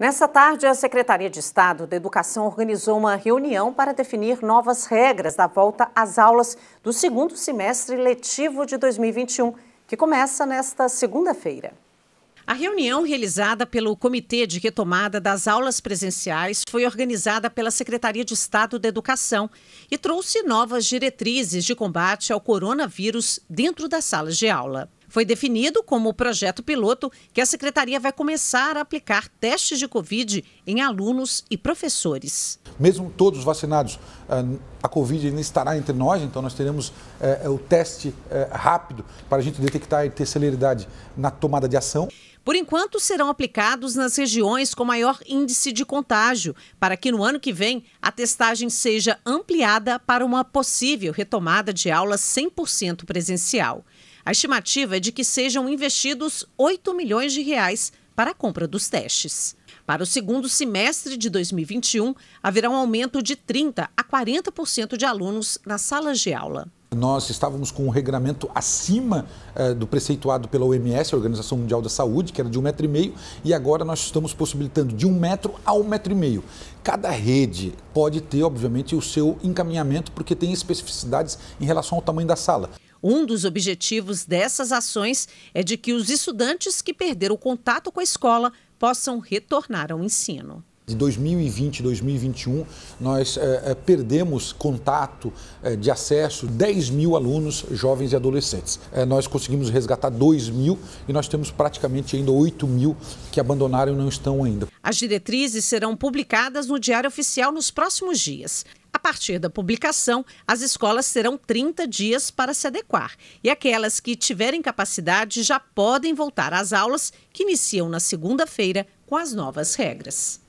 Nessa tarde, a Secretaria de Estado da Educação organizou uma reunião para definir novas regras da volta às aulas do segundo semestre letivo de 2021, que começa nesta segunda-feira. A reunião realizada pelo Comitê de Retomada das Aulas Presenciais foi organizada pela Secretaria de Estado da Educação e trouxe novas diretrizes de combate ao coronavírus dentro das salas de aula. Foi definido como projeto piloto que a secretaria vai começar a aplicar testes de Covid em alunos e professores. Mesmo todos vacinados, ah, a Covid ainda estará entre nós, então nós teremos eh, eh, o teste eh, rápido para a gente detectar e ter celeridade na tomada de ação. Por enquanto, serão aplicados nas regiões com maior índice de contágio, para que no ano que vem a testagem seja ampliada para uma possível retomada de aula 100% presencial. A estimativa é de que sejam investidos 8 milhões de reais para a compra dos testes. Para o segundo semestre de 2021, haverá um aumento de 30 a 40% de alunos nas salas de aula nós estávamos com um regramento acima eh, do preceituado pela OMS, a Organização Mundial da Saúde, que era de um metro e meio, e agora nós estamos possibilitando de um metro a um metro e meio. Cada rede pode ter, obviamente, o seu encaminhamento, porque tem especificidades em relação ao tamanho da sala. Um dos objetivos dessas ações é de que os estudantes que perderam o contato com a escola possam retornar ao ensino de 2020 e 2021, nós é, perdemos contato é, de acesso 10 mil alunos, jovens e adolescentes. É, nós conseguimos resgatar 2 mil e nós temos praticamente ainda 8 mil que abandonaram e não estão ainda. As diretrizes serão publicadas no Diário Oficial nos próximos dias. A partir da publicação, as escolas terão 30 dias para se adequar e aquelas que tiverem capacidade já podem voltar às aulas que iniciam na segunda-feira com as novas regras.